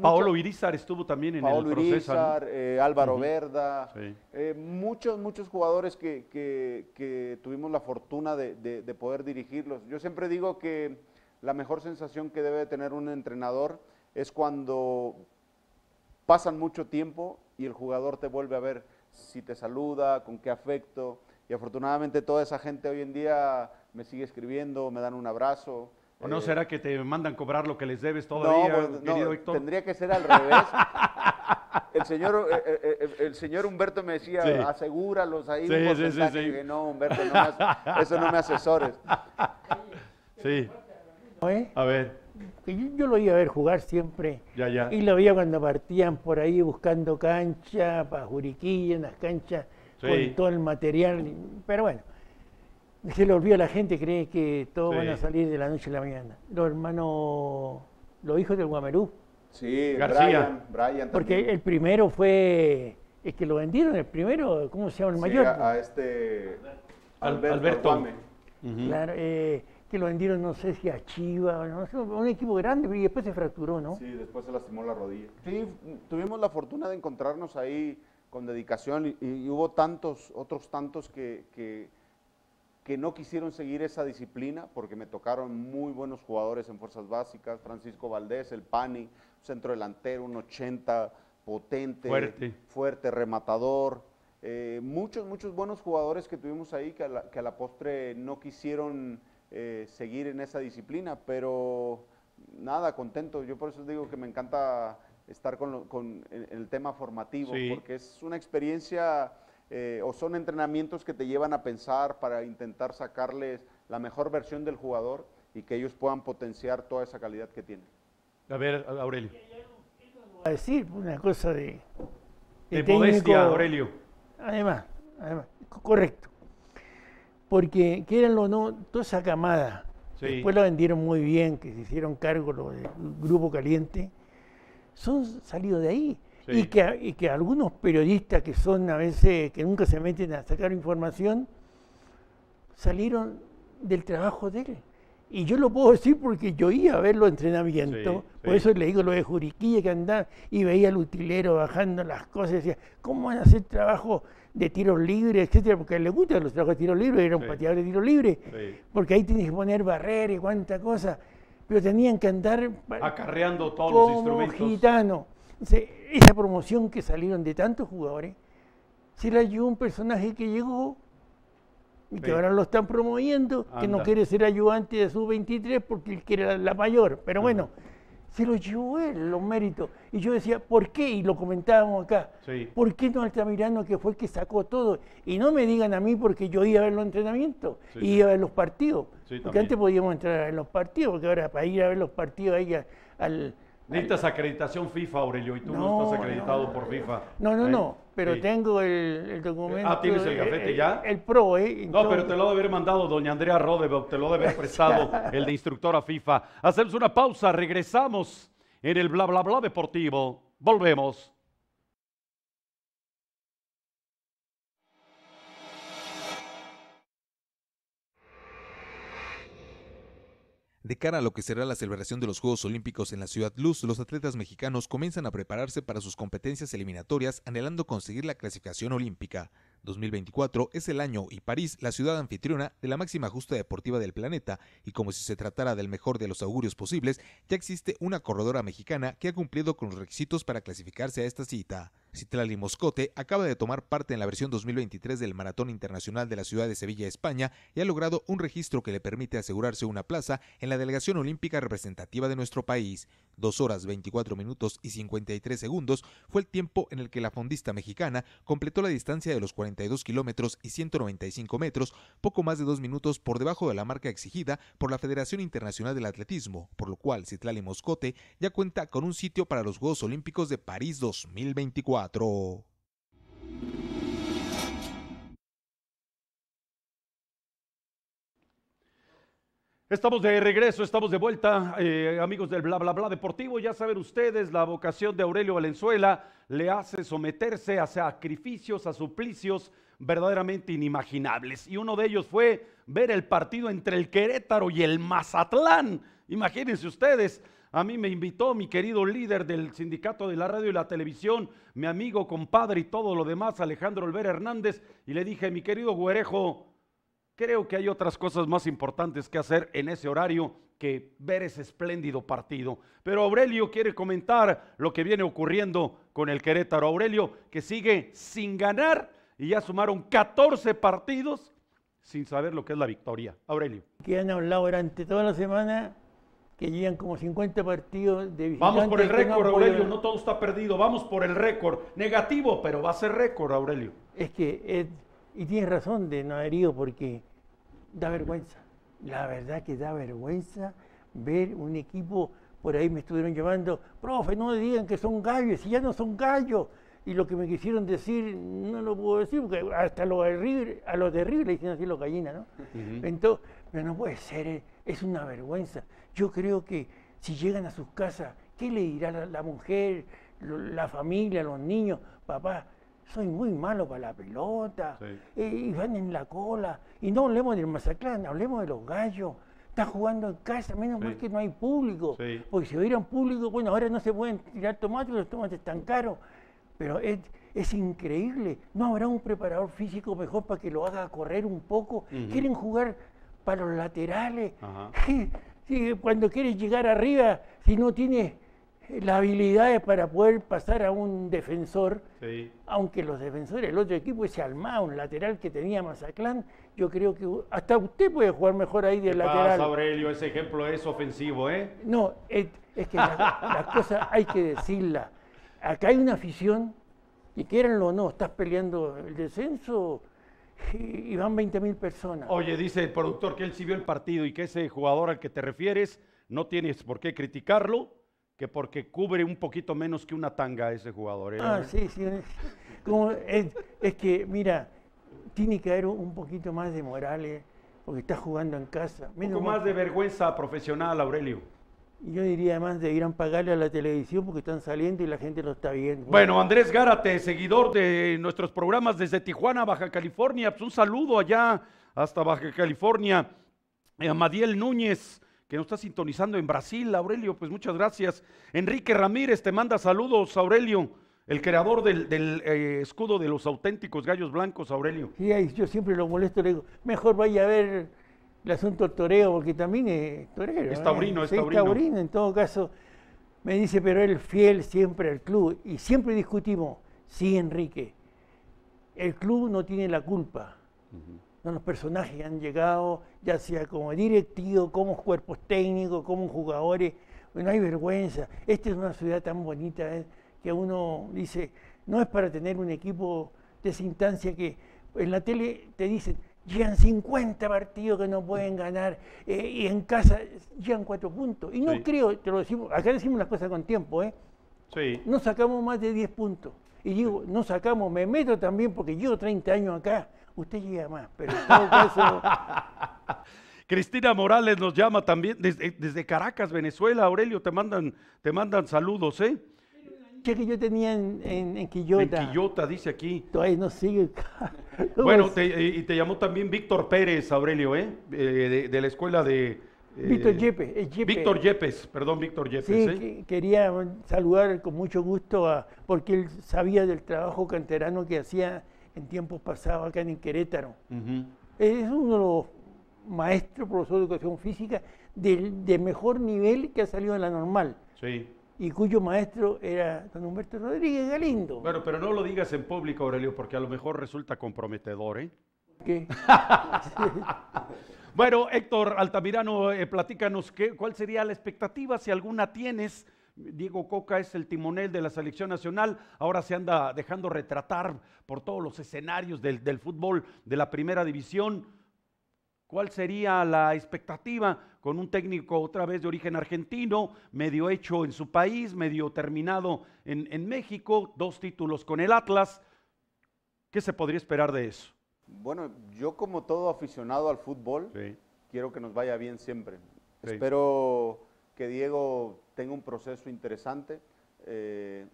Speaker 4: Paolo
Speaker 2: Irizar estuvo también en el proceso. Irizar, eh, Álvaro
Speaker 4: Verda, eh, muchos, muchos jugadores que, que, tuvimos la fortuna de, de, de, poder dirigirlos. Yo siempre digo que la mejor sensación que debe tener un entrenador es cuando pasan mucho tiempo y el jugador te vuelve a ver si te saluda, con qué afecto. Y afortunadamente toda esa gente hoy en día me sigue escribiendo, me dan un abrazo. ¿O no eh, será
Speaker 2: que te mandan cobrar lo que les debes todavía, pues, no, Tendría
Speaker 4: que ser al revés. El señor, eh, eh, el, señor Humberto me decía, asegúralos ahí. Sí, sí, sí, no, Humberto, no eso no me asesores.
Speaker 3: Sí. A ver. Yo, lo iba a ver jugar siempre. Ya, ya. Y lo veía cuando partían por ahí buscando cancha, para Juriquilla, en las canchas, con todo el material. Pero bueno, se le olvida a la gente, cree que todos van a salir de la noche a la mañana. Los hermanos, los hijos del Guamerú.
Speaker 4: Sí, García. Brian, Brian Porque el
Speaker 3: primero fue, es que lo vendieron, el primero, ¿cómo se llama el mayor?
Speaker 4: a, este
Speaker 3: Alberto. Claro, eh, que lo vendieron, no sé si a Chiva, no un equipo grande, y después se fracturó, ¿no? Sí, después se lastimó la rodilla. Sí, tuvimos la fortuna de
Speaker 4: encontrarnos ahí con dedicación y, hubo tantos, otros tantos que que no quisieron seguir esa disciplina porque me tocaron muy buenos jugadores en fuerzas básicas, Francisco Valdés, el Pani, centro delantero, un 80 potente, fuerte, rematador, eh, muchos, muchos buenos jugadores que tuvimos ahí que a la, postre no quisieron eh, seguir en esa disciplina, pero nada, contento. Yo por eso digo que me encanta estar con, con el, tema formativo, porque es una experiencia eh, o son entrenamientos que te llevan a pensar para intentar sacarles la mejor versión del jugador y que ellos puedan potenciar toda esa calidad que tienen.
Speaker 3: A ver, Aurelio. A decir una cosa de... De, de Aurelio. Además, además, correcto. Porque, quieranlo o no, toda esa camada, después la vendieron muy bien, que se hicieron cargo lo del Grupo Caliente, son salidos de ahí. Y, que, que algunos periodistas que son a veces, que nunca se meten a sacar información, salieron del trabajo de él. Y yo lo puedo decir porque yo iba a ver los entrenamientos, por eso le digo lo de Juriquilla que andaba y veía al utilero bajando las cosas, y decía, ¿cómo van a hacer trabajo de tiros libres, etcétera? Porque a él le gustan los trabajos de tiros libres, era un pateador de tiros libres, porque ahí tienes que poner barreras y cuánta cosa, pero tenían que andar
Speaker 2: acarreando todos los instrumentos.
Speaker 3: gitano esa promoción que salieron de tantos jugadores, se la llevó un personaje que llegó y que ahora lo están promoviendo, que no quiere ser ayudante de su 23 porque él quiere la, mayor. Pero bueno, se lo llevó él, los méritos. Y yo decía, ¿por qué? Y lo comentábamos acá. ¿Por qué no Altamirano, que fue el que sacó todo? Y no me digan a mí porque yo iba a ver los entrenamientos, iba a ver los partidos. porque antes podíamos entrar en los partidos, porque ahora para ir a ver los partidos ahí al
Speaker 2: Necesitas acreditación FIFA, Aurelio, y tú no, estás acreditado por FIFA. No, no, ¿eh?
Speaker 3: no, pero tengo el, documento. Ah, ¿tienes el gafete eh, ya? El, PRO, ¿eh? no, pero
Speaker 2: te lo debe haber mandado doña Andrea Rodebeck, te lo debe haber prestado el de instructor a FIFA. Hacemos una pausa, regresamos en el bla bla bla deportivo. Volvemos.
Speaker 1: De cara a lo que será la celebración de los Juegos Olímpicos en la Ciudad Luz, los atletas mexicanos comienzan a prepararse para sus competencias eliminatorias anhelando conseguir la clasificación olímpica. 2024 es el año y París la ciudad anfitriona de la máxima justa deportiva del planeta y como si se tratara del mejor de los augurios posibles, ya existe una corredora mexicana que ha cumplido con los requisitos para clasificarse a esta cita. Citlali Moscote acaba de tomar parte en la versión 2023 del Maratón Internacional de la Ciudad de Sevilla, España, y ha logrado un registro que le permite asegurarse una plaza en la delegación olímpica representativa de nuestro país. Dos horas 24 minutos y 53 segundos fue el tiempo en el que la fondista mexicana completó la distancia de los 42 kilómetros y 195 metros, poco más de dos minutos por debajo de la marca exigida por la Federación Internacional del Atletismo, por lo cual Citlali Moscote ya cuenta con un sitio para los Juegos Olímpicos de París 2024.
Speaker 2: Estamos de regreso, estamos de vuelta, eh, amigos del bla bla bla deportivo. Ya saben ustedes, la vocación de Aurelio Valenzuela le hace someterse a sacrificios, a suplicios verdaderamente inimaginables. Y uno de ellos fue ver el partido entre el Querétaro y el Mazatlán. Imagínense ustedes, a mí me invitó mi querido líder del sindicato de la radio y la televisión, mi amigo, compadre y todo lo demás, Alejandro Olvera Hernández, y le dije, mi querido Guerejo, creo que hay otras cosas más importantes que hacer en ese horario que ver ese espléndido partido. Pero Aurelio quiere comentar lo que viene ocurriendo con el Querétaro. Aurelio, que sigue sin ganar y ya sumaron 14 partidos sin saber lo que es la victoria. Aurelio.
Speaker 3: Que han hablado durante toda la semana que llegan como 50 partidos de Vamos por el récord, Aurelio, no todo está perdido, vamos por el récord. Negativo, pero va a ser récord, Aurelio. Es que, y tienes razón de no haber ido porque da vergüenza. La verdad que da vergüenza ver un equipo, por ahí me estuvieron llamando, profe, no digan que son gallos, si ya no son gallos. Y lo que me quisieron decir, no lo puedo decir, porque hasta lo terrible, a lo terrible dicen así los gallinas, ¿no? Entonces, pero no puede ser, eh, es una vergüenza. Yo creo que si llegan a sus casas, ¿qué le dirá la, mujer, la familia, los niños? Papá, soy muy malo para la pelota, eh, y van en la cola. Y no hablemos del Mazaclán, hablemos de los gallos. Está jugando en casa, menos que no hay público. Porque si hubiera un público, bueno, ahora no se pueden tirar tomates, los tomates están caros. Pero es, es increíble. No habrá un preparador físico mejor para que lo haga correr un poco. Quieren jugar para los laterales. cuando quieres llegar arriba, si no tienes las habilidades para poder pasar a un defensor, aunque los defensores el otro equipo, ese alma un lateral que tenía Mazaclán, yo creo que hasta usted puede jugar mejor ahí de lateral. Pasa,
Speaker 2: Aurelio, ese ejemplo es ofensivo, ¿eh?
Speaker 3: No, es, que las la cosas hay que decirlas. Acá hay una afición, y quieranlo o no, estás peleando el descenso, y van 20 mil personas.
Speaker 2: Oye, dice el productor que él sí vio el partido y que ese jugador al que te refieres no tienes por qué criticarlo, que porque cubre un poquito menos que una tanga ese jugador. ¿eh? Ah, sí, sí.
Speaker 3: es, que, mira, tiene que haber un poquito más de Morales, ¿eh? porque está jugando en casa. Un poco más de vergüenza profesional, Aurelio. Yo diría además a pagarle a la televisión porque están saliendo y la gente no está viendo. Bueno,
Speaker 2: Andrés Gárate, seguidor de nuestros programas desde Tijuana, Baja California. Pues, un saludo allá hasta Baja California. Eh, a Madiel Núñez, que nos está sintonizando en Brasil. Aurelio, pues muchas gracias. Enrique Ramírez te manda saludos, Aurelio. El creador del, eh, escudo de los auténticos gallos blancos, Aurelio.
Speaker 3: Sí, yo siempre lo molesto, le digo, mejor vaya a ver el asunto toreo, porque también es torero. Es ¿eh? taurino, es, taurino. en todo caso. Me dice, pero él fiel siempre al club. Y siempre discutimos, sí, Enrique, el club no tiene la culpa. los personajes han llegado, ya sea como directivo, como cuerpos técnicos, como jugadores. No hay vergüenza. Esta es una ciudad tan bonita ¿eh? que uno dice, no es para tener un equipo de esa instancia que en la tele te dicen, Llegan 50 partidos que no pueden ganar eh, y en casa llegan 4 puntos. Y no creo, te lo decimos, acá decimos las cosas con tiempo, ¿eh? Sí. No sacamos más de 10 puntos. Y digo, no sacamos, me meto también porque llevo 30 años acá. Usted llega más, pero
Speaker 2: Cristina Morales nos llama también desde, desde, Caracas, Venezuela. Aurelio, te mandan, te mandan saludos, ¿eh? que yo tenía en, en, Quillota?
Speaker 3: En Quillota, dice aquí. Todavía no sigue. bueno,
Speaker 2: y te llamó también Víctor Pérez, Aurelio, ¿eh? eh de, la escuela de... Eh, Víctor
Speaker 3: Yepes, Víctor
Speaker 2: Yepes, perdón, Víctor Yepes. Sí, ¿eh?
Speaker 3: quería saludar con mucho gusto a, porque él sabía del trabajo canterano que hacía en tiempos pasados acá en Querétaro. Es uno de los maestros, profesor de educación física, del, de mejor nivel que ha salido de la normal. Sí y cuyo maestro era don Humberto Rodríguez Galindo.
Speaker 2: Bueno, pero no lo digas en público, Aurelio, porque a lo mejor resulta comprometedor, ¿eh? ¿Qué? bueno, Héctor Altamirano, eh, platícanos qué, cuál sería la expectativa, si alguna tienes. Diego Coca es el timonel de la selección nacional, ahora se anda dejando retratar por todos los escenarios del, del fútbol de la primera división. ¿Cuál sería la expectativa? con un técnico otra vez de origen argentino, medio hecho en su país, medio terminado en, México, dos títulos con el Atlas. ¿Qué se podría esperar de eso?
Speaker 4: Bueno, yo como todo aficionado al fútbol, quiero que nos vaya bien siempre. Espero que Diego tenga un proceso interesante. Eh,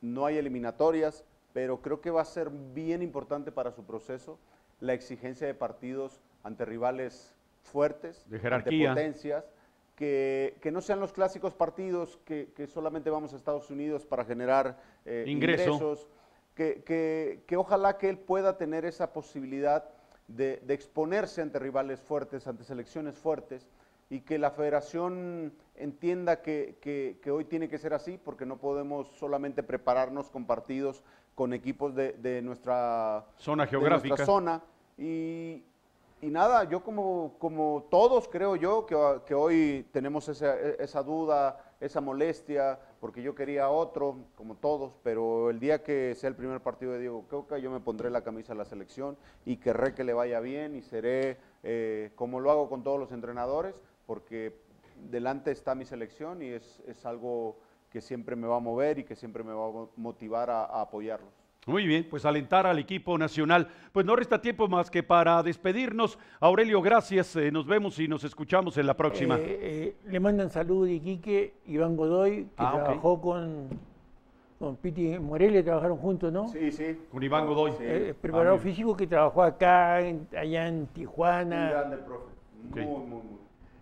Speaker 4: no hay eliminatorias, pero creo que va a ser bien importante para su proceso la exigencia de partidos ante rivales fuertes, de jerarquía. potencias, que, que, no sean los clásicos partidos que, que, solamente vamos a Estados Unidos para generar eh, ingresos, que, que, ojalá que él pueda tener esa posibilidad de, de, exponerse ante rivales fuertes, ante selecciones fuertes, y que la federación entienda que, hoy tiene que ser así, porque no podemos solamente prepararnos con partidos con equipos de, de nuestra
Speaker 2: zona geográfica. zona,
Speaker 4: y, y nada, yo como, como todos creo yo que, hoy tenemos esa, duda, esa molestia, porque yo quería otro, como todos, pero el día que sea el primer partido de Diego Coca, yo me pondré la camisa a la selección y querré que le vaya bien y seré, eh, como lo hago con todos los entrenadores, porque delante está mi selección y es, algo que siempre me va a mover y que siempre me va a motivar a, apoyarlo.
Speaker 2: Muy bien, pues alentar al equipo nacional. Pues no resta tiempo más que para despedirnos. Aurelio, gracias. Eh, nos vemos y nos escuchamos en la próxima. Eh, eh,
Speaker 3: le mandan salud Iquique, Iván Godoy, que ah, trabajó con, con Piti Morelia, trabajaron juntos, ¿no? Sí, sí. Con Iván Godoy. Sí. preparado ah, físico que trabajó acá, allá en Tijuana. Grande,
Speaker 4: profe. Muy, muy, muy.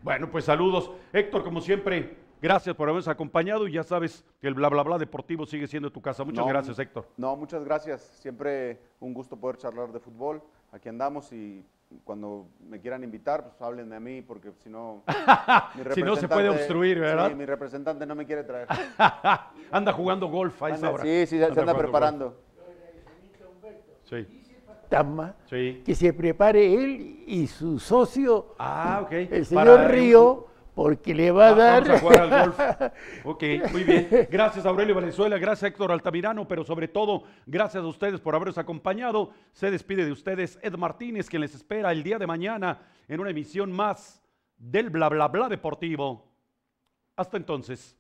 Speaker 2: Bueno, pues saludos. Héctor, como siempre, Gracias por habernos acompañado y ya sabes que el bla bla bla deportivo sigue siendo tu casa. Muchas gracias, Héctor.
Speaker 4: No, muchas gracias. Siempre un gusto poder charlar de fútbol. Aquí andamos y cuando me quieran invitar, pues háblenme a mí, porque si no. si no se puede obstruir, ¿verdad? Sí, mi representante no me quiere traer. anda jugando golf ahí anda, Sí, sí, se anda preparando. Sí.
Speaker 3: Tama, sí. que se prepare él y su socio, ah, el señor Río porque le va a dar. Ah, vamos a jugar al golf.
Speaker 2: Ok, muy bien. Gracias Aurelio Valenzuela, gracias Héctor Altamirano, pero sobre todo, gracias a ustedes por habernos acompañado. Se despide de ustedes Ed Martínez, quien les espera el día de mañana en una emisión más del Bla Bla Bla Deportivo. Hasta entonces.